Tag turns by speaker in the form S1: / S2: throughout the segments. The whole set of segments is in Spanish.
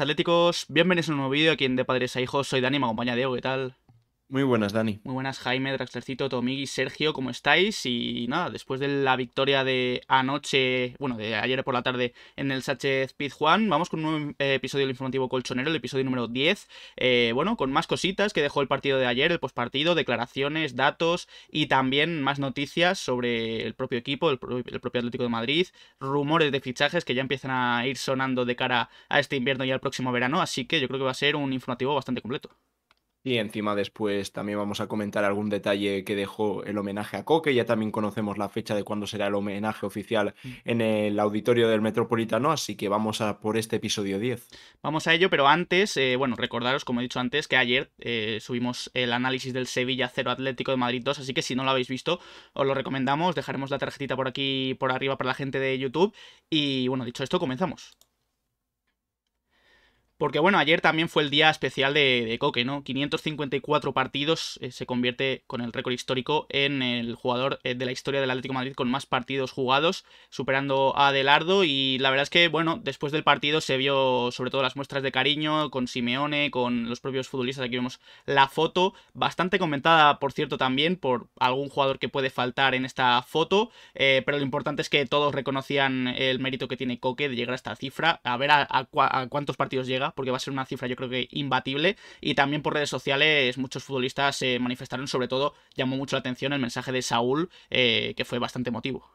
S1: Atléticos, bienvenidos a un nuevo vídeo aquí en De Padres a Hijos, soy Dani, me acompaña Diego, ¿qué tal?
S2: Muy buenas, Dani.
S1: Muy buenas, Jaime, Draxlercito, Tomigui, Sergio, ¿cómo estáis? Y nada, después de la victoria de anoche, bueno, de ayer por la tarde en el Sánchez Juan, vamos con un nuevo episodio del informativo colchonero, el episodio número 10. Eh, bueno, con más cositas que dejó el partido de ayer, el pospartido, declaraciones, datos y también más noticias sobre el propio equipo, el propio Atlético de Madrid, rumores de fichajes que ya empiezan a ir sonando de cara a este invierno y al próximo verano. Así que yo creo que va a ser un informativo bastante completo.
S2: Y encima después también vamos a comentar algún detalle que dejó el homenaje a Coque. Ya también conocemos la fecha de cuándo será el homenaje oficial mm. en el auditorio del Metropolitano, así que vamos a por este episodio 10.
S1: Vamos a ello, pero antes, eh, bueno, recordaros, como he dicho antes, que ayer eh, subimos el análisis del Sevilla 0 Atlético de Madrid 2, así que si no lo habéis visto, os lo recomendamos. Dejaremos la tarjetita por aquí, por arriba para la gente de YouTube. Y bueno, dicho esto, comenzamos. Porque bueno, ayer también fue el día especial de, Coque, ¿no? 554 partidos, eh, se convierte con el récord histórico en el jugador eh, de la historia del Atlético de Madrid con más partidos jugados, superando a Adelardo y la verdad es que, bueno, después del partido se vio sobre todo las muestras de cariño con Simeone, con los propios futbolistas, aquí vemos la foto, bastante comentada, por cierto, también por algún jugador que puede faltar en esta foto, eh, pero lo importante es que todos reconocían el mérito que tiene Coque de llegar a esta cifra, a ver a cuántos partidos llega porque va a ser una cifra yo creo que imbatible. Y también por redes sociales muchos futbolistas se manifestaron, sobre todo llamó mucho la atención el mensaje de Saúl, eh, que fue bastante emotivo.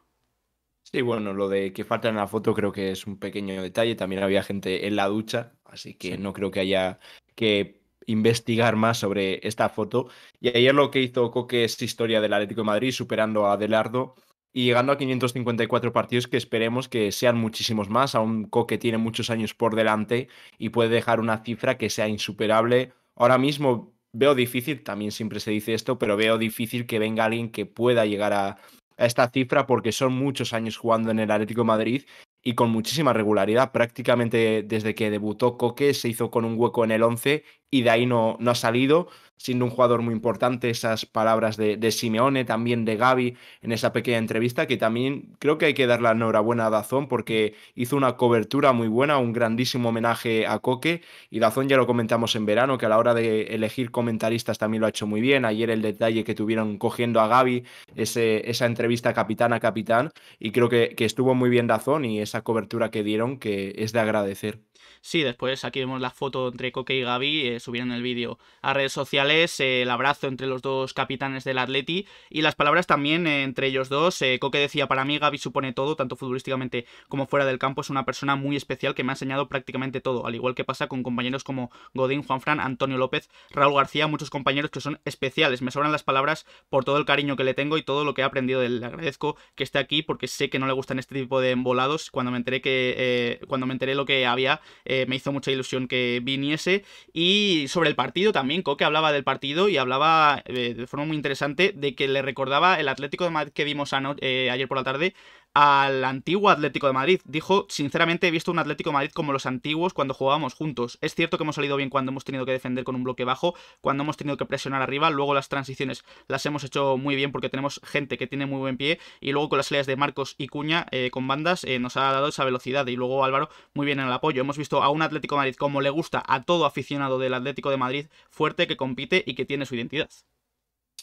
S2: Sí, bueno, lo de que falta en la foto creo que es un pequeño detalle. También había gente en la ducha, así que no creo que haya que investigar más sobre esta foto. Y ayer lo que hizo Coque es historia del Atlético de Madrid, superando a Adelardo y llegando a 554 partidos que esperemos que sean muchísimos más, aún Coque tiene muchos años por delante y puede dejar una cifra que sea insuperable. Ahora mismo veo difícil, también siempre se dice esto, pero veo difícil que venga alguien que pueda llegar a, esta cifra porque son muchos años jugando en el Atlético Madrid y con muchísima regularidad. Prácticamente desde que debutó Coque se hizo con un hueco en el 11 y de ahí no, no ha salido siendo un jugador muy importante, esas palabras de, Simeone, también de Gaby en esa pequeña entrevista, que también creo que hay que dar la enhorabuena a Dazón porque hizo una cobertura muy buena, un grandísimo homenaje a Coque y Dazón ya lo comentamos en verano, que a la hora de elegir comentaristas también lo ha hecho muy bien, ayer el detalle que tuvieron cogiendo a Gaby, ese, esa entrevista capitán a capitán y creo que, que estuvo muy bien Dazón y esa cobertura que dieron que es de agradecer. Sí,
S1: después aquí vemos la foto entre Coque y Gaby, eh, subieron el vídeo a redes sociales, eh, el abrazo entre los dos capitanes del Atleti y las palabras también eh, entre ellos dos. Coque decía, para mí Gaby supone todo, tanto futbolísticamente como fuera del campo, es una persona muy especial que me ha enseñado prácticamente todo, al igual que pasa con compañeros como Godín, Juanfran, Antonio López, Raúl García, muchos compañeros que son especiales. Me sobran las palabras por todo el cariño que le tengo y todo lo que he aprendido de él. Le agradezco que esté aquí porque sé que no le gustan este tipo de embolados. Cuando me enteré que cuando me enteré lo que había, eh, me hizo mucha ilusión que viniese. Y sobre el partido también, Coque hablaba del partido y hablaba eh, de forma muy interesante de que le recordaba el Atlético de Madrid que vimos eh, ayer por la tarde al antiguo Atlético de Madrid. Dijo, sinceramente he visto un Atlético de Madrid como los antiguos cuando jugábamos juntos. Es cierto que hemos salido bien cuando hemos tenido que defender con un bloque bajo, cuando hemos tenido que presionar arriba, luego las transiciones las hemos hecho muy bien porque tenemos gente que tiene muy buen pie y luego con las leyes de Marcos y Cuña eh, con bandas eh, nos ha dado esa velocidad y luego Álvaro muy bien en el apoyo. Hemos visto a un Atlético de Madrid como le gusta a todo aficionado del Atlético de Madrid fuerte que compite y que tiene su identidad.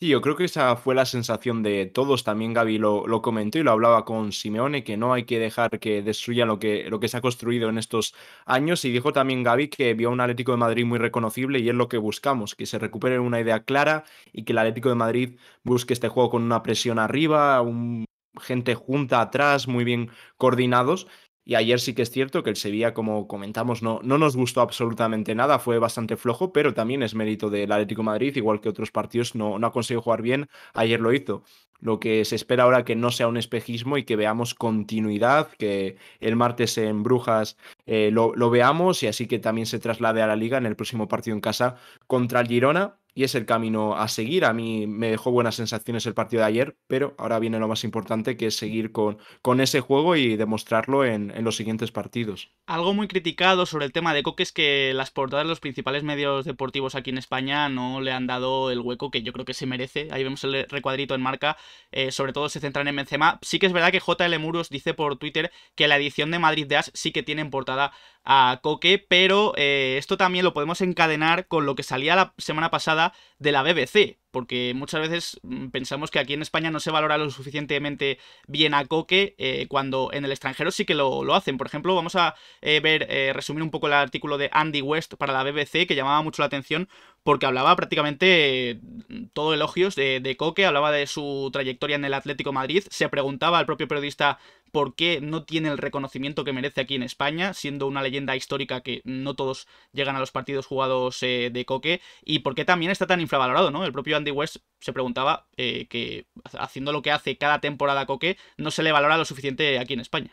S2: Sí, yo creo que esa fue la sensación de todos. También Gaby lo, comentó y lo hablaba con Simeone, que no hay que dejar que destruya lo que, lo que se ha construido en estos años. Y dijo también Gaby que vio un Atlético de Madrid muy reconocible y es lo que buscamos, que se recupere una idea clara y que el Atlético de Madrid busque este juego con una presión arriba, un gente junta atrás, muy bien coordinados. Y ayer sí que es cierto que el Sevilla, como comentamos, no, no nos gustó absolutamente nada, fue bastante flojo, pero también es mérito del Atlético Madrid, igual que otros partidos no, no ha conseguido jugar bien, ayer lo hizo. Lo que se espera ahora que no sea un espejismo y que veamos continuidad, que el martes en Brujas eh, lo, lo veamos y así que también se traslade a la liga en el próximo partido en casa contra el Girona y es el camino a seguir. A mí me dejó buenas sensaciones el partido de ayer, pero ahora viene lo más importante que es seguir con, con ese juego y demostrarlo en, los siguientes partidos.
S1: Algo muy criticado sobre el tema de Coque es que las portadas de los principales medios deportivos aquí en España no le han dado el hueco que yo creo que se merece. Ahí vemos el recuadrito en marca, eh, sobre todo se centran en Benzema. Sí que es verdad que JL Muros dice por Twitter que la edición de Madrid de As sí que tiene en portada a Coque, pero eh, esto también lo podemos encadenar con lo que salía la semana pasada de la BBC, porque muchas veces mm, pensamos que aquí en España no se valora lo suficientemente bien a Coque, eh, cuando en el extranjero sí que lo, hacen. Por ejemplo, vamos a eh, ver, resumir un poco el artículo de Andy West para la BBC, que llamaba mucho la atención porque hablaba prácticamente mm, todo elogios de, de Coque, hablaba de su trayectoria en el Atlético Madrid, se preguntaba al propio periodista por qué no tiene el reconocimiento que merece aquí en España, siendo una leyenda histórica que no todos llegan a los partidos jugados eh, de Coque, y por qué también está tan infravalorado, ¿no? El propio Andy West se preguntaba eh, que haciendo lo que hace cada temporada Coque, no se le valora lo
S2: suficiente aquí en España.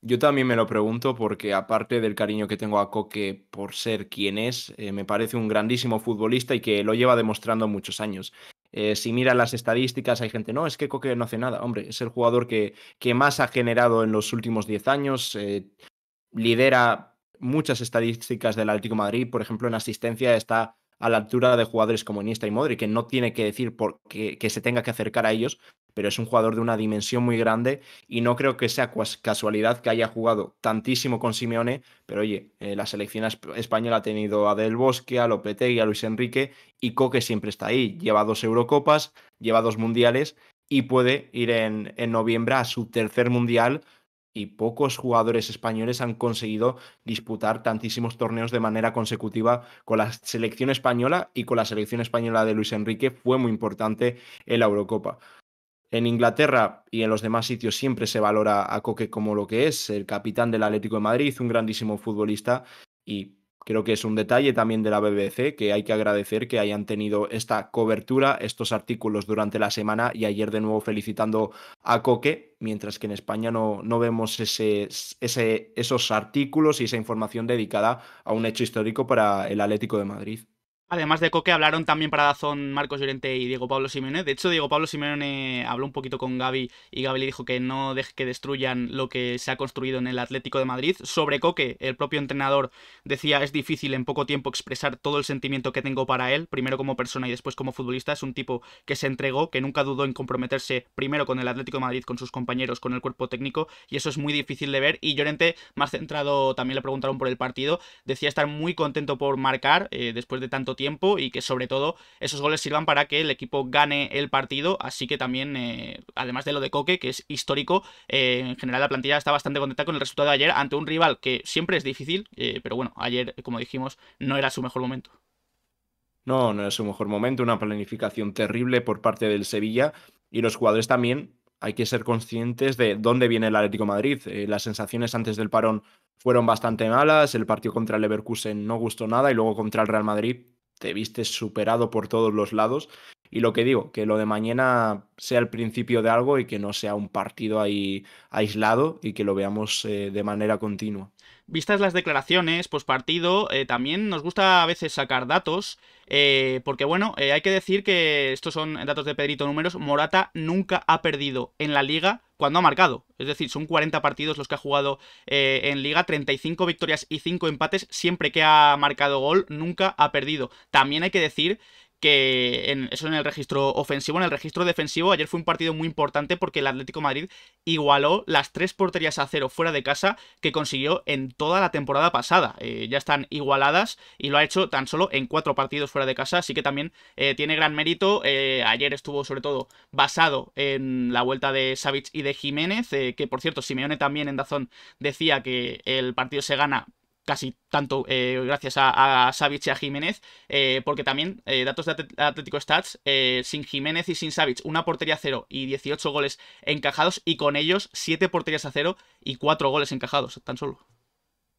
S2: Yo también me lo pregunto porque aparte del cariño que tengo a Coque por ser quien es, eh, me parece un grandísimo futbolista y que lo lleva demostrando muchos años. Eh, si mira las estadísticas, hay gente, no, es que Coque no hace nada. Hombre, es el jugador que, que más ha generado en los últimos 10 años. Eh, lidera muchas estadísticas del Atlético Madrid. Por ejemplo, en asistencia está a la altura de jugadores como Iniesta y Modric que no tiene que decir por que se tenga que acercar a ellos, pero es un jugador de una dimensión muy grande y no creo que sea casualidad que haya jugado tantísimo con Simeone, pero oye, eh, la selección española ha tenido a Del Bosque, a y a Luis Enrique y Coque siempre está ahí, lleva dos Eurocopas, lleva dos Mundiales y puede ir en, en noviembre a su tercer Mundial y pocos jugadores españoles han conseguido disputar tantísimos torneos de manera consecutiva con la selección española y con la selección española de Luis Enrique fue muy importante en la Eurocopa. En Inglaterra y en los demás sitios siempre se valora a Coque como lo que es, el capitán del Atlético de Madrid, un grandísimo futbolista y Creo que es un detalle también de la BBC que hay que agradecer que hayan tenido esta cobertura, estos artículos durante la semana y ayer de nuevo felicitando a Coque, mientras que en España no, no vemos ese, ese, esos artículos y esa información dedicada a un hecho histórico para el Atlético de Madrid.
S1: Además de Coque, hablaron también para Dazón Marcos Llorente y Diego Pablo Simeone. De hecho, Diego Pablo Simeone habló un poquito con Gaby y Gaby le dijo que no deje que destruyan lo que se ha construido en el Atlético de Madrid. Sobre Coque, el propio entrenador decía es difícil en poco tiempo expresar todo el sentimiento que tengo para él, primero como persona y después como futbolista. Es un tipo que se entregó, que nunca dudó en comprometerse primero con el Atlético de Madrid, con sus compañeros, con el cuerpo técnico y eso es muy difícil de ver. Y Llorente, más centrado, también le preguntaron por el partido, decía estar muy contento por marcar eh, después de tanto tiempo y que sobre todo esos goles sirvan para que el equipo gane el partido. Así que también, eh, además de lo de Coque, que es histórico, eh, en general la plantilla está bastante contenta con el resultado de ayer ante un rival que siempre es difícil, eh, pero bueno, ayer, como dijimos, no era su mejor momento.
S2: No, no era su mejor momento, una planificación terrible por parte del Sevilla y los jugadores también. Hay que ser conscientes de dónde viene el Atlético Madrid. las sensaciones antes del parón fueron bastante malas. El partido contra el Leverkusen no gustó nada y luego contra el Real Madrid te viste superado por todos los lados. Y lo que digo, que lo de mañana sea el principio de algo y que no sea un partido ahí aislado y que lo veamos eh, de manera continua
S1: vistas las declaraciones pues partido, eh, también nos gusta a veces sacar datos, eh, porque bueno, eh, hay que decir que estos son datos de Pedrito Números, Morata nunca ha perdido en la liga cuando ha marcado, es decir, son 40 partidos los que ha jugado en liga, 35 victorias y 5 empates, siempre que ha marcado gol, nunca ha perdido. También hay que decir que en, eso en el registro ofensivo, en el registro defensivo, ayer fue un partido muy importante porque el Atlético Madrid igualó las tres porterías a cero fuera de casa que consiguió en toda la temporada pasada. Eh, ya están igualadas y lo ha hecho tan solo en cuatro partidos fuera de casa, así que también eh, tiene gran mérito. Eh, ayer estuvo sobre todo basado en la vuelta de Savic y de Jiménez, que por cierto Simeone también en Dazón decía que el partido se gana casi tanto eh, gracias a, a, y a Jiménez, eh, porque también, eh, datos de Atlético Stats, sin Jiménez y sin Savic, una portería a cero y 18 goles encajados, y con ellos 7 porterías a cero y 4 goles encajados, tan solo.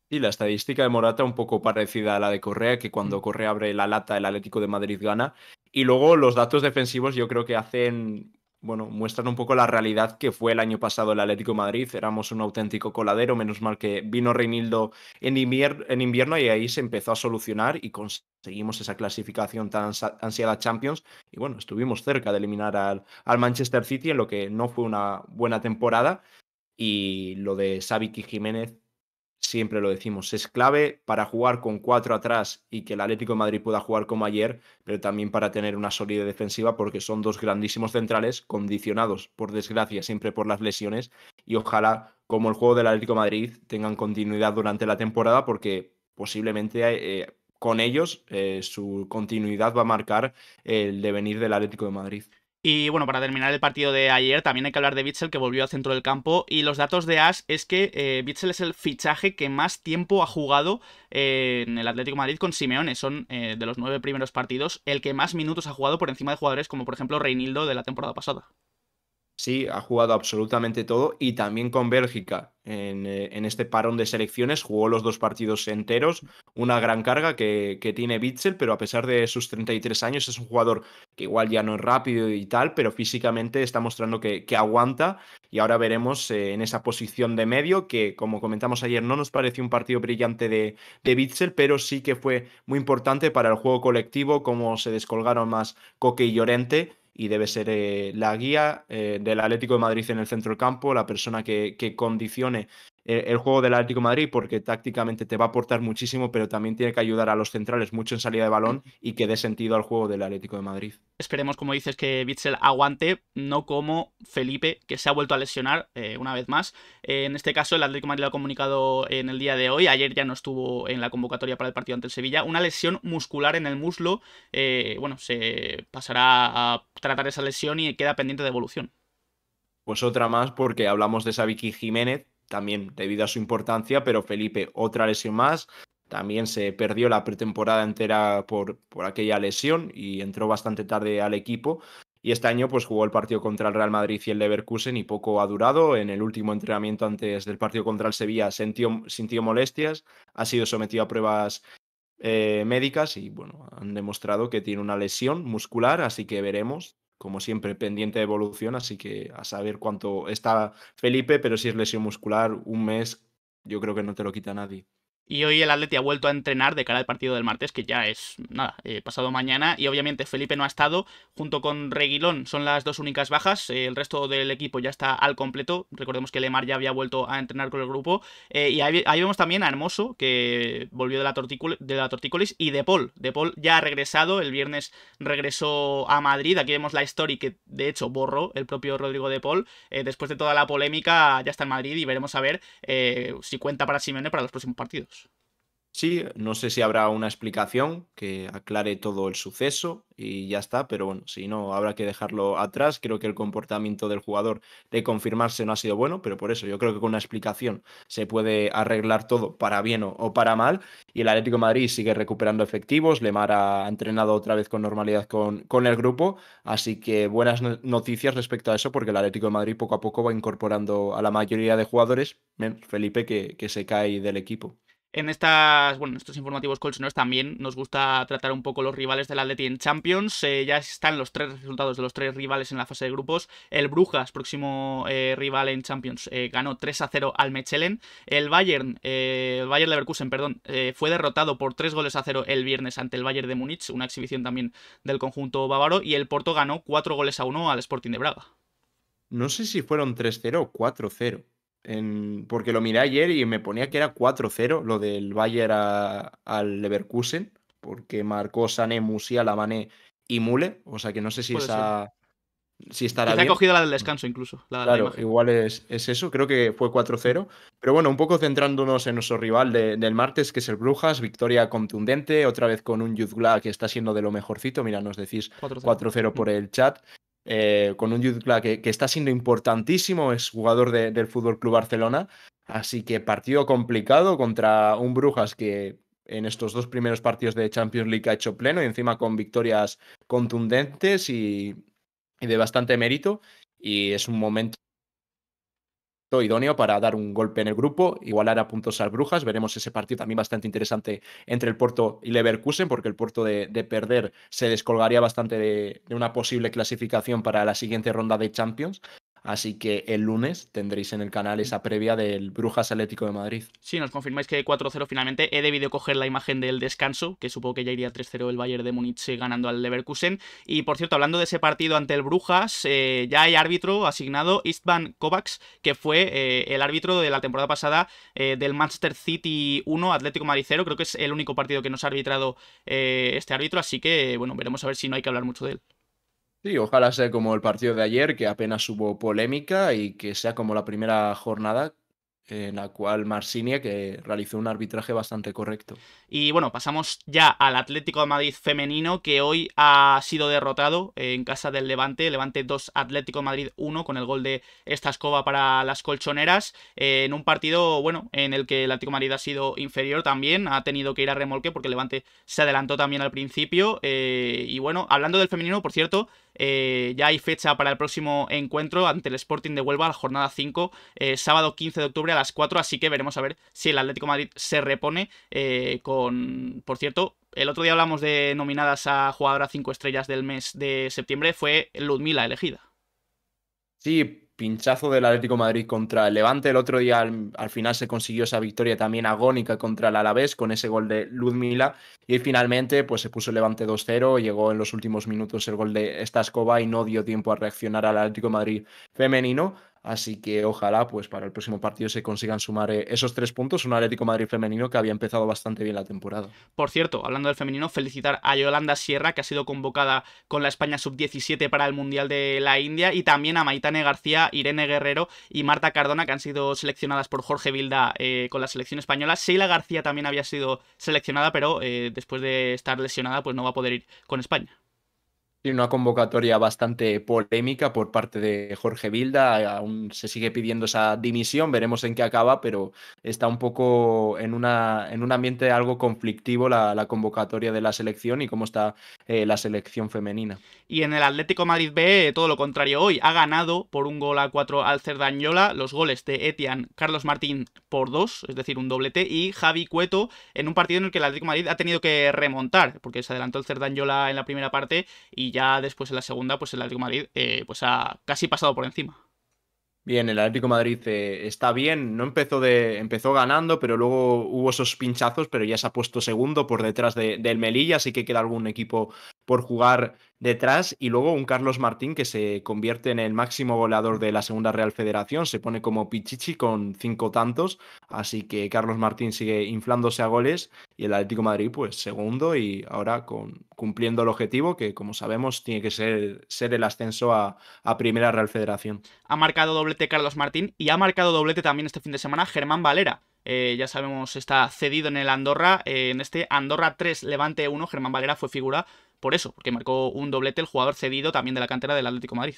S2: Y la estadística de Morata un poco parecida a la de Correa, que cuando mm. Correa abre la lata el Atlético de Madrid gana. Y luego los datos defensivos yo creo que hacen bueno, muestran un poco la realidad que fue el año pasado el Atlético Madrid. Éramos un auténtico coladero, menos mal que vino Reinildo en, invierno y ahí se empezó a solucionar y conseguimos esa clasificación tan ansiada Champions. Y bueno, estuvimos cerca de eliminar al, al Manchester City en lo que no fue una buena temporada. Y lo de Savic y Jiménez siempre lo decimos, es clave para jugar con cuatro atrás y que el Atlético de Madrid pueda jugar como ayer, pero también para tener una sólida defensiva porque son dos grandísimos centrales condicionados, por desgracia, siempre por las lesiones y ojalá como el juego del Atlético de Madrid tengan continuidad durante la temporada porque posiblemente eh, con ellos eh, su continuidad va a marcar el devenir del Atlético de Madrid.
S1: Y bueno, para terminar el partido de ayer, también hay que hablar de Bitzel que volvió al centro del campo. Y los datos de Ash es que eh, es el fichaje que más tiempo ha jugado eh, en el Atlético Madrid con Simeone. Son eh, de los nueve primeros partidos el que más minutos ha jugado por encima de jugadores como por ejemplo Reinildo de la temporada pasada
S2: sí, ha jugado absolutamente todo y también con Bélgica. Eh, en, este parón de selecciones jugó los dos partidos enteros, una gran carga que, tiene Bitzel, pero a pesar de sus 33 años es un jugador que igual ya no es rápido y tal, pero físicamente está mostrando que, aguanta y ahora veremos eh, en esa posición de medio que, como comentamos ayer, no nos pareció un partido brillante de, de Bitzel, pero sí que fue muy importante para el juego colectivo, como se descolgaron más Coque y Llorente y debe ser eh, la guía eh, del Atlético de Madrid en el centro del campo, la persona que, que condicione eh, el, juego del Atlético Madrid porque tácticamente te va a aportar muchísimo, pero también tiene que ayudar a los centrales mucho en salida de balón y que dé sentido al juego del Atlético de Madrid. Esperemos, como
S1: dices, que Bitzel aguante, no como Felipe, que se ha vuelto a lesionar eh, una vez más. Eh, en este caso, el Atlético Madrid lo ha comunicado en el día de hoy. Ayer ya no estuvo en la convocatoria para el partido ante el Sevilla. Una lesión muscular en el muslo. bueno, se pasará a tratar esa lesión y queda pendiente de evolución.
S2: Pues otra más, porque hablamos de Sabiki Jiménez, también debido a su importancia, pero Felipe otra lesión más. También se perdió la pretemporada entera por, por aquella lesión y entró bastante tarde al equipo. Y este año pues jugó el partido contra el Real Madrid y el Leverkusen y poco ha durado. En el último entrenamiento antes del partido contra el Sevilla sintió, molestias, ha sido sometido a pruebas eh, médicas y bueno, han demostrado que tiene una lesión muscular, así que veremos como siempre, pendiente de evolución, así que a saber cuánto está Felipe, pero si es lesión muscular, un mes, yo creo que no te lo quita nadie.
S1: Y hoy el Atleti ha vuelto a entrenar de cara al partido del martes, que ya es, nada, eh, pasado mañana. Y obviamente Felipe no ha estado, junto con Reguilón son las dos únicas bajas. Eh, el resto del equipo ya está al completo. Recordemos que Lemar ya había vuelto a entrenar con el grupo. Eh, y ahí, vemos también a Hermoso, que volvió de la, de tortícolis, y De Paul. De Paul ya ha regresado, el viernes regresó a Madrid. Aquí vemos la story que de hecho borró el propio Rodrigo De Paul. después de toda la polémica, ya está en Madrid y veremos a ver si cuenta para Simeone para los próximos partidos.
S2: Sí, no sé si habrá una explicación que aclare todo el suceso y ya está, pero bueno, si no, habrá que dejarlo atrás. Creo que el comportamiento del jugador de confirmarse no ha sido bueno, pero por eso yo creo que con una explicación se puede arreglar todo para bien o, para mal. Y el Atlético Madrid sigue recuperando efectivos, Lemar ha entrenado otra vez con normalidad con, el grupo, así que buenas noticias respecto a eso, porque el Atlético Madrid poco a poco va incorporando a la mayoría de jugadores, Felipe, que se cae del equipo.
S1: En estas, bueno, estos informativos colchoneros también nos gusta tratar un poco los rivales del Atleti en Champions. Eh, ya están los tres resultados de los tres rivales en la fase de grupos. El Brujas, próximo eh, rival en Champions, eh, ganó 3 a 0 al Mechelen. El Bayern, el Bayern Leverkusen, perdón, fue derrotado por 3 goles a 0 el viernes ante el Bayern de Múnich, una exhibición también del conjunto bávaro. Y el Porto ganó 4 goles a 1 al Sporting de Braga.
S2: No sé si fueron 3-0 o 4-0 porque lo miré ayer y me ponía que era 4-0 lo del Bayer al Leverkusen, porque marcó Sané, Musia, mané y Mule. O sea que no sé si esa. Si estará bien. ha cogido
S1: la del descanso incluso. claro,
S2: igual es, eso, creo que fue 4-0. Pero bueno, un poco centrándonos en nuestro rival del martes, que es el Brujas, victoria contundente, otra vez con un Yuzgla que está siendo de lo mejorcito. Mira, nos decís 4-0 mm. por el chat. Eh, con un Jude que, está siendo importantísimo, es jugador del Fútbol Club Barcelona. Así que partido complicado contra un Brujas que en estos dos primeros partidos de Champions League ha hecho pleno y encima con victorias contundentes y de bastante mérito. Y es un momento idóneo para dar un golpe en el grupo, igualar a puntos al Brujas. Veremos ese partido también bastante interesante entre el Porto y Leverkusen, porque el Porto de, perder se descolgaría bastante de, una posible clasificación para la siguiente ronda de Champions. Así que el lunes tendréis en el canal esa previa del Brujas Atlético de Madrid.
S1: Sí, nos confirmáis que 4-0 finalmente. He debido coger la imagen del descanso, que supongo que ya iría 3-0 el Bayern de Múnich eh, ganando al Leverkusen. Y por cierto, hablando de ese partido ante el Brujas, eh, ya hay árbitro asignado Istvan Kovacs, que fue eh, el árbitro de la temporada pasada del Manchester City 1 Atlético Madrid 0. Creo que es el único partido que nos ha arbitrado este árbitro, así que bueno, veremos a ver si no hay que hablar mucho de él.
S2: Sí, ojalá sea como el partido de ayer, que apenas hubo polémica y que sea como la primera jornada en la cual Marsinia que realizó un arbitraje bastante correcto. Y bueno,
S1: pasamos ya al Atlético de Madrid femenino que hoy ha sido derrotado en casa del Levante, Levante 2 Atlético de Madrid 1 con el gol de esta escoba para las colchoneras eh, en un partido, bueno, en el que el Atlético Madrid ha sido inferior también, ha tenido que ir a remolque porque Levante se adelantó también al principio eh, y bueno, hablando del femenino, por cierto, eh, ya hay fecha para el próximo encuentro ante el Sporting de Huelva, la jornada 5, eh, sábado 15 de octubre a las 4, así que veremos a ver si el Atlético Madrid se repone eh, con, por cierto, el otro día hablamos de nominadas a jugadora 5 estrellas del mes de septiembre, fue Ludmila elegida.
S2: Sí, pinchazo del Atlético Madrid contra el Levante. El otro día al, final se consiguió esa victoria también agónica contra el Alavés con ese gol de Ludmila. Y finalmente pues se puso el Levante 2-0, llegó en los últimos minutos el gol de Estascova y no dio tiempo a reaccionar al Atlético Madrid femenino. Así que ojalá pues para el próximo partido se consigan sumar eh, esos tres puntos, un Atlético Madrid femenino que había empezado bastante bien la temporada.
S1: Por cierto, hablando del femenino, felicitar a Yolanda Sierra que ha sido convocada con la España sub-17 para el Mundial de la India y también a Maitane García, Irene Guerrero y Marta Cardona que han sido seleccionadas por Jorge Bilda eh, con la selección española. Sheila García también había sido seleccionada pero eh, después de estar lesionada pues no va a poder ir con España
S2: y una convocatoria bastante polémica por parte de Jorge Vilda. Aún se sigue pidiendo esa dimisión, veremos en qué acaba, pero está un poco en, una, en un ambiente algo conflictivo la, la convocatoria de la selección y cómo está eh, la selección femenina.
S1: Y en el Atlético Madrid B, eh, todo lo contrario hoy, ha ganado por un gol a cuatro al Cerdañola, los goles de Etian, Carlos Martín por dos, es decir, un doblete, y Javi Cueto en un partido en el que el Atlético Madrid ha tenido que remontar, porque se adelantó el Cerdañola en la primera parte y ya después en la segunda, pues el Atlético Madrid eh, pues ha casi pasado por encima.
S2: Bien, el Atlético Madrid eh, está bien, no empezó de, empezó ganando, pero luego hubo esos pinchazos, pero ya se ha puesto segundo por detrás del Melilla, así que queda algún equipo por jugar detrás y luego un Carlos Martín que se convierte en el máximo goleador de la Segunda Real Federación, se pone como Pichichi con cinco tantos, así que Carlos Martín sigue inflándose a goles y el Atlético Madrid pues segundo y ahora con, cumpliendo el objetivo que como sabemos tiene que ser, ser el ascenso a, Primera Real Federación.
S1: Ha marcado doblete Carlos Martín y ha marcado doblete también este fin de semana Germán Valera. Eh, ya sabemos, está cedido en el Andorra, eh, en este Andorra 3, Levante 1, Germán Valera fue figura por eso, porque marcó un doblete el jugador cedido también de la cantera del Atlético de Madrid.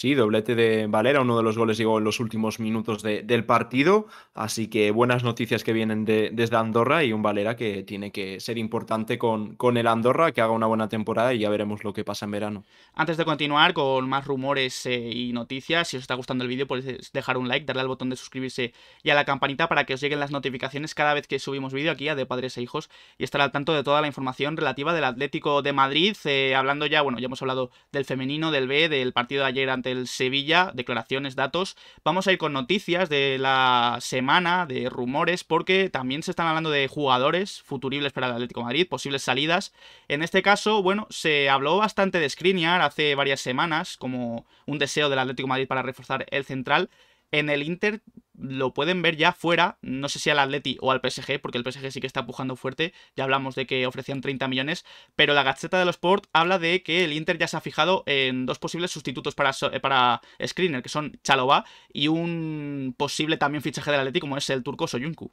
S2: Sí, doblete de Valera, uno de los goles llegó en los últimos minutos del partido, así que buenas noticias que vienen desde Andorra y un Valera que tiene que ser importante con, con el Andorra, que haga una buena temporada y ya veremos lo que pasa en verano. Antes de
S1: continuar con más rumores eh, y noticias, si os está gustando el vídeo podéis pues dejar un like, darle al botón de suscribirse y a la campanita para que os lleguen las notificaciones cada vez que subimos vídeo aquí a De Padres e Hijos y estar al tanto de toda la información relativa del Atlético de Madrid, eh, hablando ya, bueno, ya hemos hablado del femenino, del B, del partido de ayer ante del Sevilla, declaraciones, datos. Vamos a ir con noticias de la semana, de rumores, porque también se están hablando de jugadores futuribles para el Atlético Madrid, posibles salidas. En este caso, bueno, se habló bastante de Skriniar hace varias semanas como un deseo del Atlético Madrid para reforzar el central. En el Inter lo pueden ver ya fuera, no sé si al Atleti o al PSG, porque el PSG sí que está pujando fuerte, ya hablamos de que ofrecían 30 millones, pero la Gaceta de los Sport habla de que el Inter ya se ha fijado en dos posibles sustitutos para, eh, para Screener, que son Chalova y un posible
S2: también fichaje del Atleti como es el turco Soyuncu.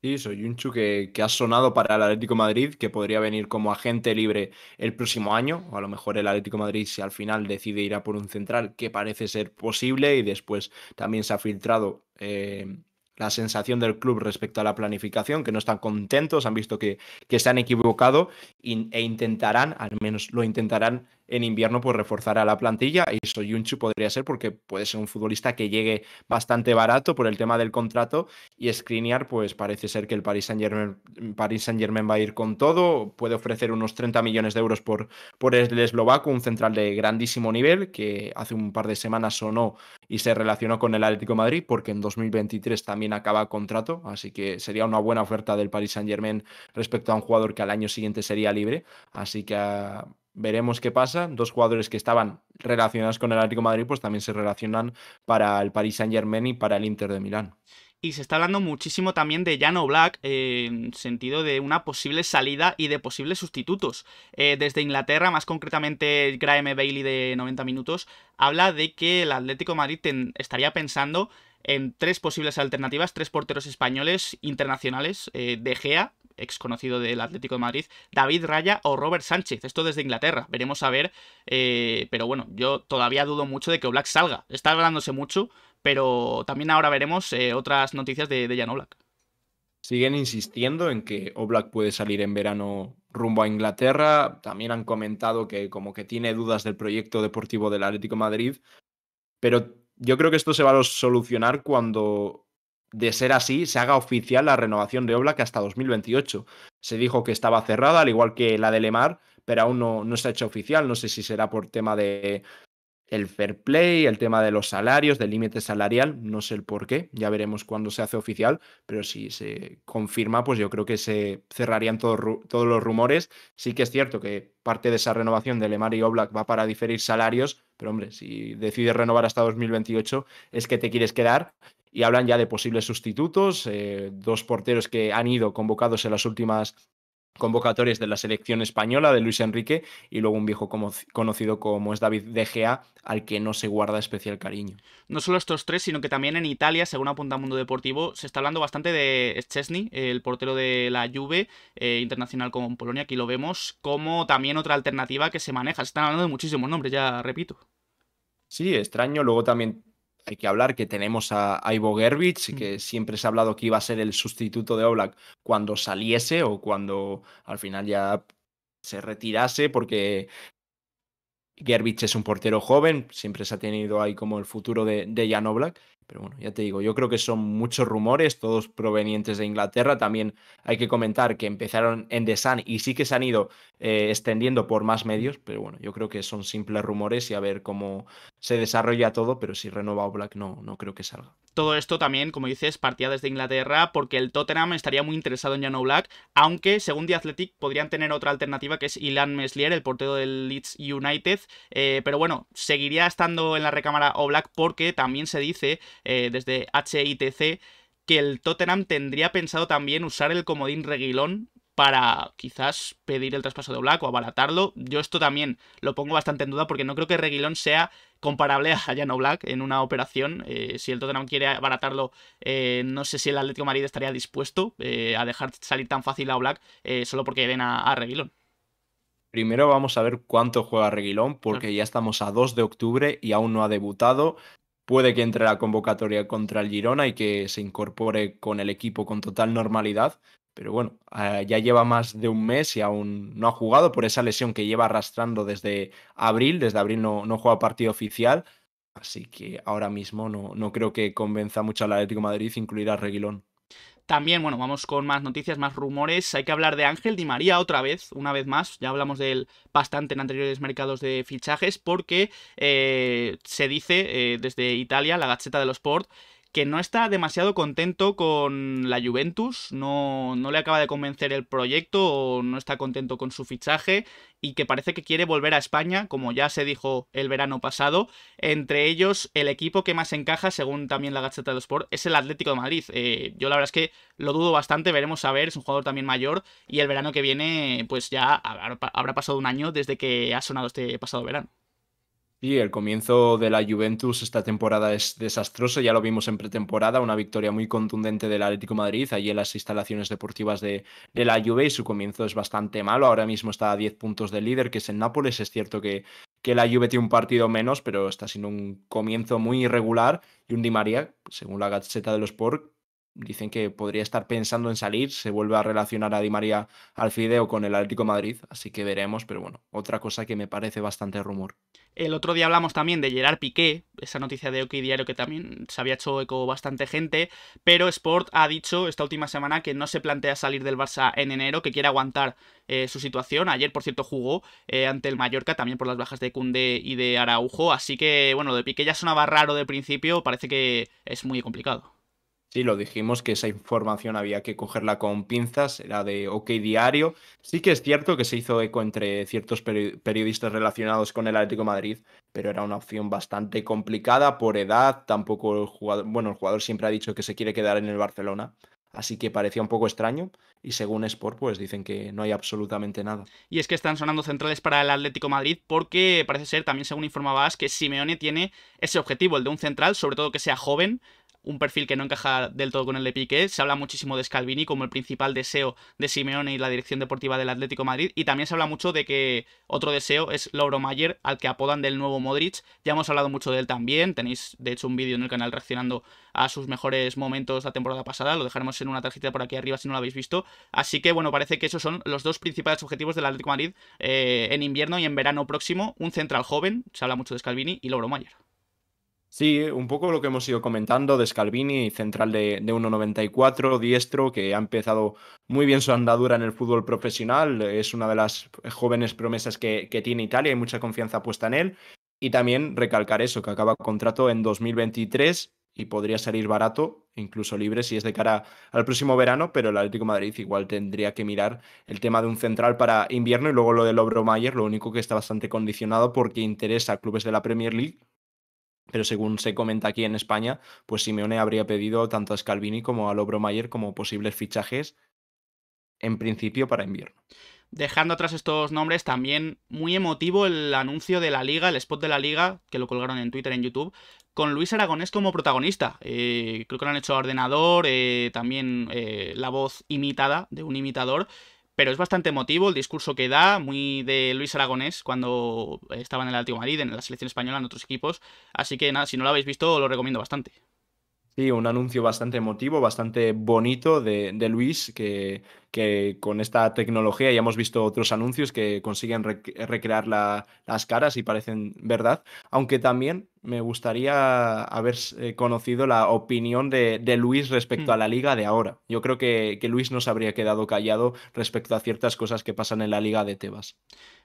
S2: Sí, un chu que ha sonado para el Atlético Madrid, que podría venir como agente libre el próximo año, o a lo mejor el Atlético Madrid si al final decide ir a por un central, que parece ser posible, y después también se ha filtrado eh, la sensación del club respecto a la planificación, que no están contentos, han visto que, que se han equivocado e intentarán, al menos lo intentarán, en invierno pues reforzará la plantilla y Soyunchu podría ser porque puede ser un futbolista que llegue bastante barato por el tema del contrato y Skriniar pues parece ser que el Paris Saint Germain, Saint -Germain va a ir con todo, puede ofrecer unos 30 millones de euros por, por el eslovaco, un central de grandísimo nivel que hace un par de semanas sonó y se relacionó con el Atlético Madrid porque en 2023 también acaba contrato, así que sería una buena oferta del Paris Saint Germain respecto a un jugador que al año siguiente sería libre, así que ah, veremos qué pasa. Dos jugadores que estaban relacionados con el Atlético Madrid, pues también se relacionan para el Paris Saint Germain y para el Inter de Milán.
S1: Y se está hablando muchísimo también de Jan Black, en sentido de una posible salida y de posibles sustitutos. Eh, desde Inglaterra, más concretamente Graeme Bailey de 90 minutos, habla de que el Atlético Madrid estaría pensando en tres posibles alternativas, tres porteros españoles internacionales, eh, De Gea, ex conocido del Atlético de Madrid, David Raya o Robert Sánchez. Esto desde Inglaterra, veremos a ver. Eh, pero bueno, yo todavía dudo mucho de que Oblak salga. Está hablándose mucho, pero también ahora veremos eh, otras noticias de, de Jan Oblak.
S2: Siguen insistiendo en que Oblak puede salir en verano rumbo a Inglaterra. También han comentado que como que tiene dudas del proyecto deportivo del Atlético de Madrid. Pero yo creo que esto se va a solucionar cuando, de ser así, se haga oficial la renovación de que hasta 2028. Se dijo que estaba cerrada, al igual que la de Lemar, pero aún no, no se ha hecho oficial. No sé si será por tema de, el fair play, el tema de los salarios, del límite salarial, no sé el por qué, ya veremos cuándo se hace oficial, pero si se confirma, pues yo creo que se cerrarían todos los rumores. Sí que es cierto que parte de esa renovación de Lemar y Oblak va para diferir salarios, pero hombre, si decides renovar hasta 2028 es que te quieres quedar y hablan ya de posibles sustitutos, eh, dos porteros que han ido convocados en las últimas convocatorias de la selección española de Luis Enrique y luego un viejo conocido como es David De Gea, al que no se guarda especial cariño.
S1: No solo estos tres, sino que también en Italia, según apunta Mundo Deportivo, se está hablando bastante de Chesney, el portero de la Juve, eh, internacional con Polonia, aquí lo vemos, como también otra alternativa que se maneja. Se están hablando de muchísimos nombres, ya
S2: repito. Sí, extraño. Luego también hay que hablar que tenemos a, Ivo Gerbic, que siempre se ha hablado que iba a ser el sustituto de Oblak cuando saliese o cuando al final ya se retirase, porque Gerbic es un portero joven, siempre se ha tenido ahí como el futuro de, de Jan Oblak. Pero bueno, ya te digo, yo creo que son muchos rumores, todos provenientes de Inglaterra. También hay que comentar que empezaron en The Sun y sí que se han ido eh, extendiendo por más medios, pero bueno, yo creo que son simples rumores y a ver cómo se desarrolla todo, pero si renova Black no, no creo que salga.
S1: Todo esto también, como dices, partía desde Inglaterra porque el Tottenham estaría muy interesado en Jan Oblak, aunque según The Athletic podrían tener otra alternativa que es Ilan Meslier, el portero del Leeds United, eh, pero bueno, seguiría estando en la recámara Oblak porque también se dice eh, desde HITC que el Tottenham tendría pensado también usar el comodín reguilón para quizás pedir el traspaso de Black o abaratarlo. Yo esto también lo pongo bastante en duda porque no creo que Reguilón sea comparable a Jan Black en una operación. Eh, si el Tottenham quiere abaratarlo, eh, no sé si el Atlético de Madrid estaría dispuesto eh, a dejar salir tan fácil a Black solo porque ven a, Reguilón.
S2: Primero vamos a ver cuánto juega Reguilón porque ya estamos a 2 de octubre y aún no ha debutado. Puede que entre la convocatoria contra el Girona y que se incorpore con el equipo con total normalidad pero bueno, ah, ya lleva más de un mes y aún no ha jugado por esa lesión que lleva arrastrando desde abril. Desde abril no, juega partido oficial, así que ahora mismo no, no creo que convenza mucho al Atlético de Madrid incluir a Reguilón.
S1: También, bueno, vamos con más noticias, más rumores. Hay que hablar de Ángel Di María otra vez, una vez más. Ya hablamos de él bastante en anteriores mercados de fichajes, porque eh, se dice eh, desde Italia, la Gacheta de los Sport, que no está demasiado contento con la Juventus, no, le acaba de convencer el proyecto o no está contento con su fichaje y que parece que quiere volver a España, como ya se dijo el verano pasado. Entre ellos, el equipo que más encaja, según también la Gacheta de Sport, es el Atlético de Madrid. Eh, yo la verdad es que lo dudo bastante, veremos a ver, es un jugador también mayor y el verano que viene pues ya habrá pasado un año desde que ha sonado este pasado verano.
S2: Sí, el comienzo de la Juventus esta temporada es desastroso, ya lo vimos en pretemporada, una victoria muy contundente del Atlético Madrid, allí en las instalaciones deportivas de, la Juve y su comienzo es bastante malo, ahora mismo está a 10 puntos del líder, que es el Nápoles, es cierto que, que la Juve tiene un partido menos, pero está siendo un comienzo muy irregular y un Di María, según la Gaceta de los Sport, dicen que podría estar pensando en salir. Se vuelve a relacionar a Di María al con el Atlético Madrid, así que veremos, pero bueno, otra cosa que me parece bastante rumor. El otro
S1: día hablamos también de Gerard Piqué, esa noticia de OK Diario que también se había hecho eco bastante gente, pero Sport ha dicho esta última semana que no se plantea salir del Barça en enero, que quiere aguantar eh, su situación. Ayer, por cierto, jugó eh, ante el Mallorca también por las bajas de Cunde y de Araujo, así que bueno, de Piqué ya sonaba raro de principio, parece que es muy complicado.
S2: Sí, lo dijimos que esa información había que cogerla con pinzas, era de OK Diario. Sí que es cierto que se hizo eco entre ciertos periodistas relacionados con el Atlético Madrid, pero era una opción bastante complicada por edad. Tampoco el jugador, bueno, el jugador siempre ha dicho que se quiere quedar en el Barcelona, así que parecía un poco extraño. Y según Sport, pues dicen que no hay absolutamente nada.
S1: Y es que están sonando centrales para el Atlético Madrid porque parece ser, también según informabas, que Simeone tiene ese objetivo, el de un central, sobre todo que sea joven un perfil que no encaja del todo con el de Piqué. Se habla muchísimo de Scalvini como el principal deseo de Simeone y la dirección deportiva del Atlético Madrid. Y también se habla mucho de que otro deseo es Lauro Mayer, al que apodan del nuevo Modric. Ya hemos hablado mucho de él también. Tenéis, de hecho, un vídeo en el canal reaccionando a sus mejores momentos la temporada pasada. Lo dejaremos en una tarjeta por aquí arriba si no lo habéis visto. Así que, bueno, parece que esos son los dos principales objetivos del Atlético Madrid eh, en invierno y en verano próximo. Un central joven, se habla mucho de Scalvini, y Lauro Mayer.
S2: Sí, un poco lo que hemos ido comentando de Scalvini, central de, 1.94, diestro, que ha empezado muy bien su andadura en el fútbol profesional, es una de las jóvenes promesas que, tiene Italia, y mucha confianza puesta en él, y también recalcar eso, que acaba contrato en 2023 y podría salir barato, incluso libre si es de cara al próximo verano, pero el Atlético Madrid igual tendría que mirar el tema de un central para invierno y luego lo del Obro Mayer, lo único que está bastante condicionado porque interesa a clubes de la Premier League pero según se comenta aquí en España, pues Simeone habría pedido tanto a Scalvini como a Mayer como posibles fichajes en principio para invierno.
S1: Dejando atrás estos nombres, también muy emotivo el anuncio de la liga, el spot de la liga, que lo colgaron en Twitter, en YouTube, con Luis Aragonés como protagonista. Eh, creo que lo han hecho ordenador, eh, también eh, la voz imitada de un imitador pero es bastante emotivo el discurso que da, muy de Luis Aragonés cuando estaba en el Atlético Madrid, en la selección española, en otros equipos. Así que nada, si no lo habéis visto, lo recomiendo bastante.
S2: Sí, un anuncio bastante emotivo, bastante bonito de, Luis, que, con esta tecnología ya hemos visto otros anuncios que consiguen recrear las caras y parecen verdad. Aunque también me gustaría haber eh, conocido la opinión de, Luis respecto a hmm. la liga de ahora. Yo creo que, que, Luis nos habría quedado callado respecto a ciertas cosas que pasan en la liga de Tebas.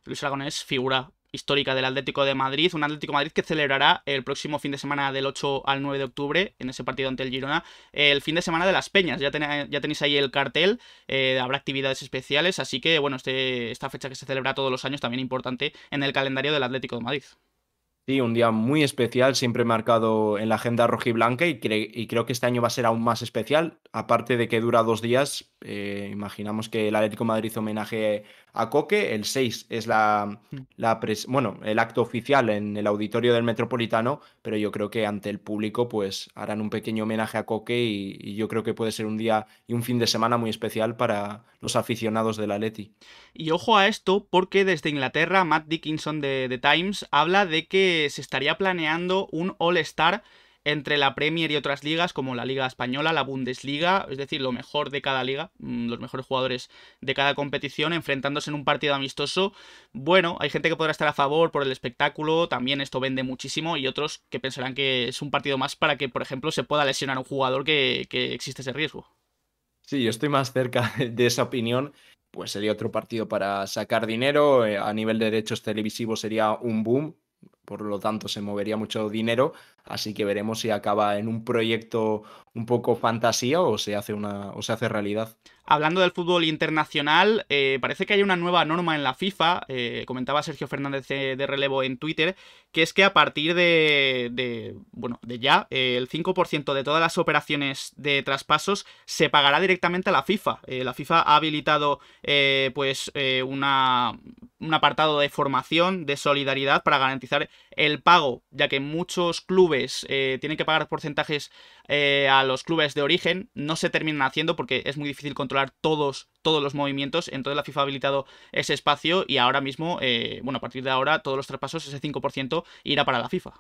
S1: Luis Aragonés, figura histórica del Atlético de Madrid, un Atlético de Madrid que celebrará el próximo fin de semana del 8 al 9 de octubre, en ese partido ante el Girona, el fin de semana de las Peñas, ya, tenéis ahí el cartel, eh, habrá actividades especiales, así que bueno, este, esta fecha que se celebra todos los años también importante en el calendario del Atlético de Madrid.
S2: Sí, un día muy especial, siempre marcado en la agenda rojiblanca y, y creo que este año va a ser aún más especial. Aparte de que dura dos días, eh, imaginamos que el Atlético Madrid homenaje a Coque, el 6 es la, mm. la bueno, el acto oficial en el auditorio del Metropolitano, pero yo creo que ante el público pues harán un pequeño homenaje a Coque y, yo creo que puede ser un día y un fin de semana muy especial para los aficionados de la Leti.
S1: Y ojo a esto porque desde Inglaterra Matt Dickinson de The Times habla de que se estaría planeando un All-Star entre la Premier y otras ligas como la Liga Española, la Bundesliga, es decir, lo mejor de cada liga, mm, los mejores jugadores de cada competición enfrentándose en un partido amistoso. Bueno, hay gente que podrá estar a favor por el espectáculo, también esto vende muchísimo y otros que pensarán que es un partido más para que, por ejemplo, se pueda lesionar un jugador que, que existe ese riesgo.
S2: Sí, yo estoy más cerca de esa opinión pues sería otro partido para sacar dinero. Eh, a nivel de derechos televisivos sería un boom, por lo tanto se movería mucho dinero. Así que veremos si acaba en un proyecto un poco fantasía o se hace una o se hace realidad. Hablando del fútbol internacional, eh, parece
S1: que hay una nueva norma en la FIFA, eh, comentaba Sergio Fernández eh, de relevo en Twitter, que es que a partir de, bueno, de ya, el 5% de todas las operaciones de traspasos se pagará directamente a la FIFA. la FIFA ha habilitado pues una, un apartado de formación, de solidaridad, para garantizar el pago, ya que muchos clubes eh, tienen que pagar porcentajes eh, a los clubes de origen, no se terminan haciendo porque es muy difícil controlar todos, todos los movimientos, entonces la FIFA ha habilitado ese espacio y ahora mismo, eh, bueno, a partir de ahora todos los traspasos, ese 5% irá para la FIFA.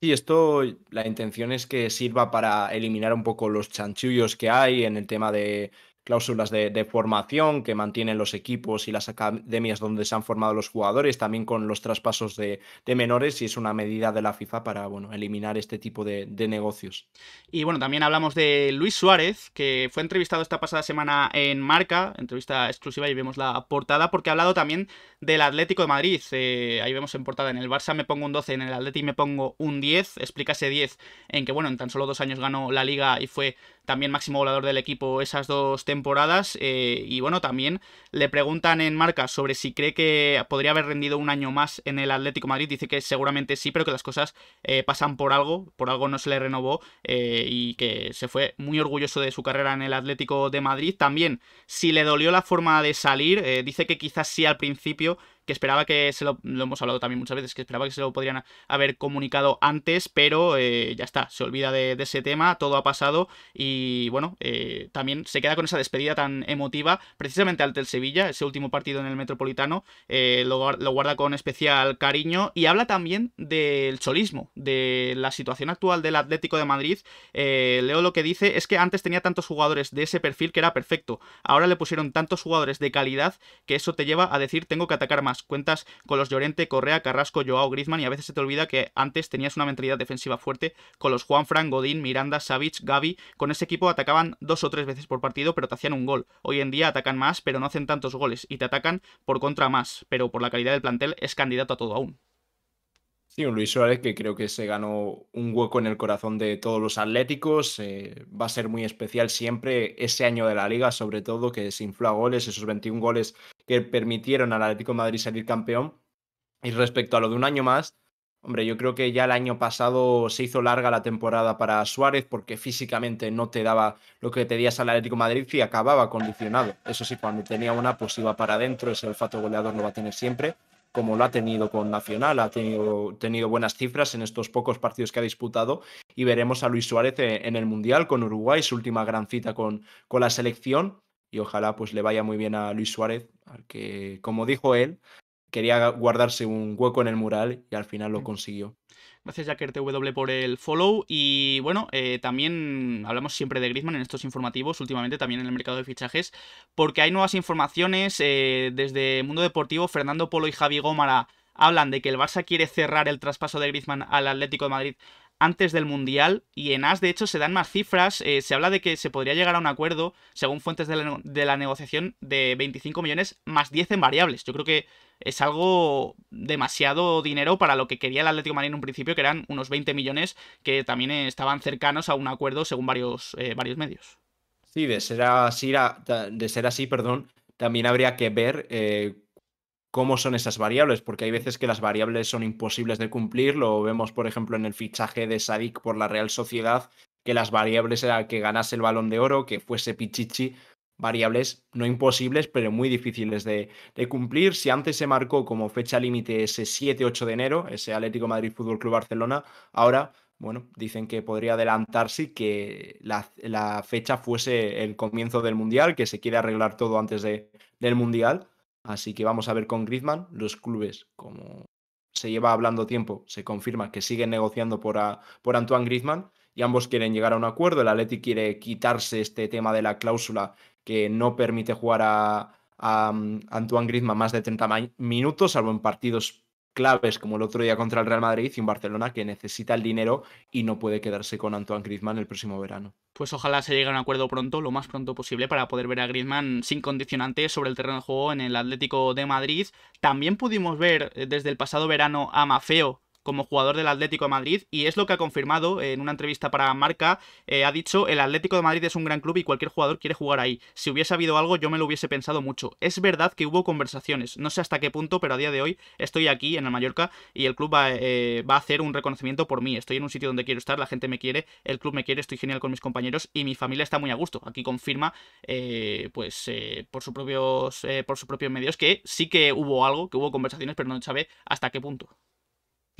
S2: Sí, esto la intención es que sirva para eliminar un poco los chanchullos que hay en el tema de cláusulas de, formación que mantienen los equipos y las academias donde se han formado los jugadores, también con los traspasos de, menores, y es una medida de la FIFA para bueno, eliminar este tipo de, negocios. Y bueno, también hablamos de
S1: Luis Suárez, que fue entrevistado esta pasada semana en Marca, entrevista exclusiva, y vemos la portada, porque ha hablado también del Atlético de Madrid. Eh, ahí vemos en portada, en el Barça me pongo un 12, en el Atlético me pongo un 10, explica ese 10 en que, bueno, en tan solo dos años ganó la liga y fue también máximo volador del equipo esas dos temporadas eh, y bueno, también le preguntan en marca sobre si cree que podría haber rendido un año más en el Atlético Madrid, dice que seguramente sí, pero que las cosas eh, pasan por algo, por algo no se le renovó eh, y que se fue muy orgulloso de su carrera en el Atlético de Madrid. También, si le dolió la forma de salir, dice que quizás sí al principio, que esperaba que se lo, lo hemos hablado también muchas veces, que esperaba que se lo podrían haber comunicado antes, pero eh, ya está, se olvida de, ese tema, todo ha pasado y bueno, eh, también se queda con esa despedida tan emotiva, precisamente ante el Sevilla, ese último partido en el Metropolitano, eh, lo, lo, guarda con especial cariño y habla también del cholismo, de la situación actual del Atlético de Madrid. Leo lo que dice es que antes tenía tantos jugadores de ese perfil que era perfecto, ahora le pusieron tantos jugadores de calidad que eso te lleva a decir tengo que atacar más Cuentas con los Llorente, Correa, Carrasco, Joao, Griezmann y a veces se te olvida que antes tenías una mentalidad defensiva fuerte con los Juan Godín, Miranda, Savic, Gaby. Con ese equipo atacaban dos o tres veces por partido, pero te hacían un gol. Hoy en día atacan más, pero no hacen tantos goles y te atacan por contra más, pero por la calidad del plantel es candidato a todo aún.
S2: Sí, un Luis Suárez que creo que se ganó un hueco en el corazón de todos los atléticos. Eh, va a ser muy especial siempre ese año de la liga, sobre todo que se infló a goles, esos 21 goles que permitieron al Atlético Madrid salir campeón. Y respecto a lo de un año más, hombre, yo creo que ya el año pasado se hizo larga la temporada para Suárez porque físicamente no te daba lo que te días al Atlético Madrid y acababa condicionado. Eso sí, cuando tenía una, pues iba para adentro, ese olfato goleador lo va a tener siempre como lo ha tenido con Nacional, ha tenido, tenido buenas cifras en estos pocos partidos que ha disputado y veremos a Luis Suárez e, en el Mundial con Uruguay, su última gran cita con, con la selección y ojalá pues le vaya muy bien a Luis Suárez, al que como dijo él, quería guardarse un hueco en el mural y al final lo mm. consiguió.
S1: Gracias Jacker TW por el follow y bueno, eh, también hablamos siempre de Griezmann en estos informativos, últimamente también en el mercado de fichajes, porque hay nuevas informaciones eh, desde Mundo Deportivo, Fernando Polo y Javi Gómara hablan de que el Barça quiere cerrar el traspaso de Griezmann al Atlético de Madrid antes del Mundial y en AS de hecho se dan más cifras, eh, se habla de que se podría llegar a un acuerdo, según fuentes de la, negociación, de 25 millones más 10 en variables. Yo creo que es algo demasiado dinero para lo que quería el Atlético de Madrid en un principio, que eran unos 20 millones que también estaban cercanos a un acuerdo según varios, eh, varios
S2: medios. Sí, de ser así, de ser así perdón, también habría que ver eh, cómo son esas variables, porque hay veces que las variables son imposibles de cumplir. Lo vemos, por ejemplo, en el fichaje de Sadik por la Real Sociedad, que las variables era que ganase el balón de oro, que fuese Pichichi, variables no imposibles, pero muy difíciles de, cumplir. Si antes se marcó como fecha límite ese 7-8 de enero, ese Atlético Madrid Fútbol Club Barcelona, ahora, bueno, dicen que podría adelantarse que la, fecha fuese el comienzo del Mundial, que se quiere arreglar todo antes de, del Mundial. Así que vamos a ver con Griezmann. Los clubes, como se lleva hablando tiempo, se confirma que siguen negociando por, por Antoine Griezmann y ambos quieren llegar a un acuerdo. El Atleti quiere quitarse este tema de la cláusula que no permite jugar a, mm, Antoine Griezmann más de 30 minutos, salvo en partidos claves, como el otro día contra el Real Madrid y un Barcelona que necesita el dinero y no puede quedarse con Antoine Griezmann el próximo verano.
S1: Pues ojalá se llegue a un acuerdo pronto, lo más pronto posible, para poder ver a Griezmann sin condicionantes sobre el terreno de juego en el Atlético de Madrid. También pudimos ver eh, desde el pasado verano a Mafeo como jugador del Atlético de Madrid y es lo que ha confirmado en una entrevista para Marca. Eh, ha dicho, el Atlético de Madrid es un gran club y cualquier jugador quiere jugar ahí. Si hubiese habido algo yo me lo hubiese pensado mucho. Es verdad que hubo conversaciones, no sé hasta qué punto, pero a día de hoy estoy aquí en el Mallorca y el club va, eh, va a hacer un reconocimiento por mí. Estoy en un sitio donde quiero estar, la gente me quiere, el club me quiere, estoy genial con mis compañeros y mi familia está muy a gusto. Aquí confirma, eh, pues, por, sus propios, por sus propios medios que sí que hubo algo, que hubo conversaciones, pero no sabe hasta qué punto.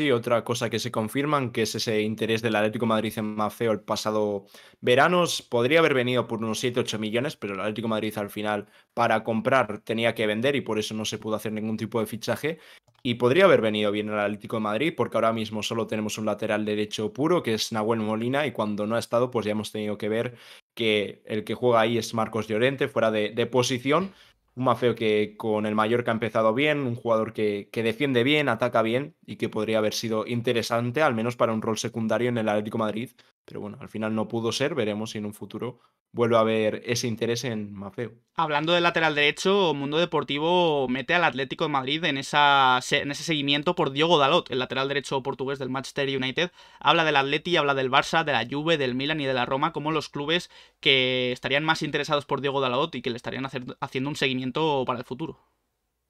S2: Sí, otra cosa que se confirman, que es ese interés del Atlético Madrid en Mafeo el pasado verano. Podría haber venido por unos 7-8 millones, pero el Atlético Madrid al final para comprar tenía que vender y por eso no se pudo hacer ningún tipo de fichaje. Y podría haber venido bien el Atlético de Madrid porque ahora mismo solo tenemos un lateral derecho puro, que es Nahuel Molina, y cuando no ha estado, pues ya hemos tenido que ver que el que juega ahí es Marcos Llorente, fuera de, posición. Un Mafeo que con el Mallorca ha empezado bien, un jugador que, que defiende bien, ataca bien y que podría haber sido interesante, al menos para un rol secundario en el Atlético Madrid. Pero bueno, al final no pudo ser, veremos si en un futuro vuelve a haber ese interés en Mafeo.
S1: Hablando del lateral derecho, Mundo Deportivo mete al Atlético de Madrid en, esa, en ese seguimiento por Diogo Dalot, el lateral derecho portugués del Manchester United. Habla del Atleti, habla del Barça, de la Juve, del Milan y de la Roma como los clubes que estarían más interesados por Diogo Dalot y que le estarían haciendo un seguimiento para el futuro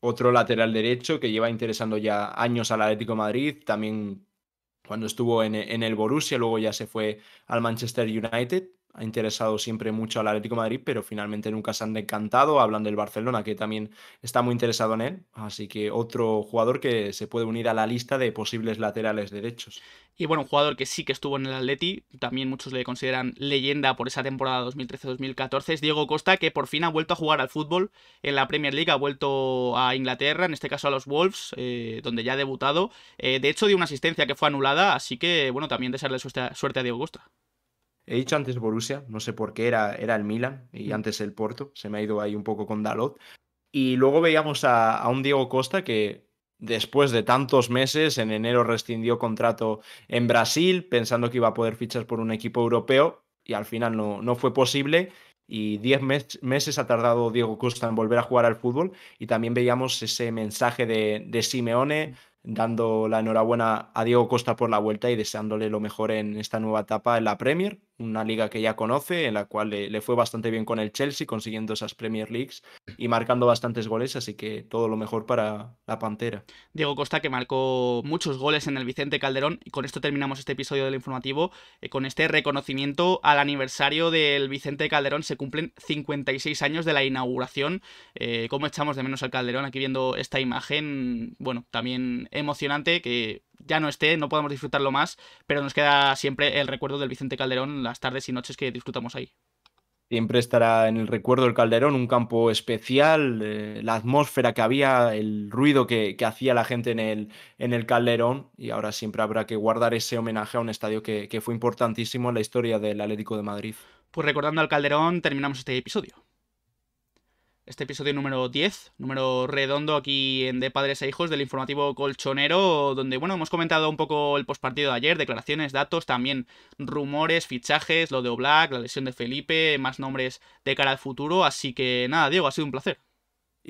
S2: otro lateral derecho que lleva interesando ya años al Atlético Madrid, también cuando estuvo en, en, el Borussia, luego ya se fue al Manchester United ha interesado siempre mucho al Atlético Madrid, pero finalmente nunca se han decantado. Hablan del Barcelona, que también está muy interesado en él. Así que otro jugador que se puede unir a la lista de posibles laterales derechos.
S1: Y bueno, un jugador que sí que estuvo en el Atleti, también muchos le consideran leyenda por esa temporada 2013-2014, es Diego Costa, que por fin ha vuelto a jugar al fútbol en la Premier League, ha vuelto a Inglaterra, en este caso a los Wolves, eh, donde ya ha debutado. Eh, de hecho, dio una asistencia que fue anulada, así que bueno, también desearle suerte a Diego Costa.
S2: He dicho antes Borussia, no sé por qué, era, era el Milan y mm. antes el Porto, se me ha ido ahí un poco con Dalot. Y luego veíamos a, un Diego Costa que después de tantos meses, en enero rescindió contrato en Brasil, pensando que iba a poder fichar por un equipo europeo y al final no, no fue posible y 10 meses ha tardado Diego Costa en volver a jugar al fútbol y también veíamos ese mensaje de, de, Simeone mm. dando la enhorabuena a Diego Costa por la vuelta y deseándole lo mejor en esta nueva etapa en la Premier una liga que ya conoce, en la cual le, fue bastante bien con el Chelsea, consiguiendo esas Premier Leagues y marcando bastantes goles, así que todo lo mejor para la Pantera.
S1: Diego Costa, que marcó muchos goles en el Vicente Calderón, y con esto terminamos este episodio del informativo, eh, con este reconocimiento al aniversario del Vicente Calderón, se cumplen 56 años de la inauguración, eh, cómo echamos de menos al Calderón aquí viendo esta imagen, bueno, también emocionante, que ya no esté, no podemos disfrutarlo más, pero nos queda siempre el recuerdo del Vicente Calderón, las tardes y noches que disfrutamos ahí.
S2: Siempre estará en el recuerdo del Calderón, un campo especial, eh, la atmósfera que había, el ruido que, hacía la gente en el, en el, Calderón. Y ahora siempre habrá que guardar ese homenaje a un estadio que, que fue importantísimo en la historia del Atlético de Madrid. Pues recordando
S1: al Calderón, terminamos este episodio este episodio número 10, número redondo aquí en De Padres e Hijos del informativo colchonero, donde bueno, hemos comentado un poco el postpartido de ayer, declaraciones, datos, también rumores, fichajes, lo de Oblak, la lesión de Felipe, más nombres de cara al futuro, así que nada, Diego, ha sido un placer.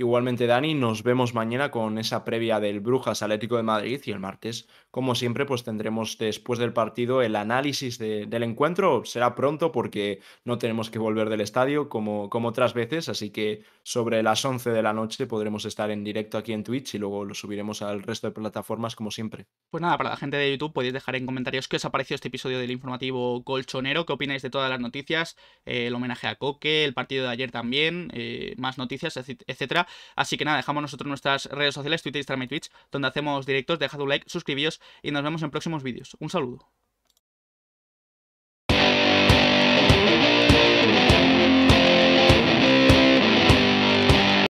S2: Igualmente, Dani, nos vemos mañana con esa previa del Brujas Atlético de Madrid y el martes, como siempre, pues tendremos después del partido el análisis del encuentro. Será pronto porque no tenemos que volver del estadio como, como otras veces, así que sobre las 11 de la noche podremos estar en directo aquí en Twitch y luego lo subiremos al resto de plataformas como siempre.
S1: Pues nada, para la gente de YouTube podéis dejar en comentarios qué os ha parecido este episodio del informativo colchonero, qué opináis de todas las noticias, eh, el homenaje a Coque, el partido de ayer también, eh, más noticias, etcétera. Así que nada, dejamos nosotros nuestras redes sociales, Twitter, Instagram y Twitch, donde hacemos directos. Dejad un like, suscribíos y nos vemos en próximos vídeos. Un saludo.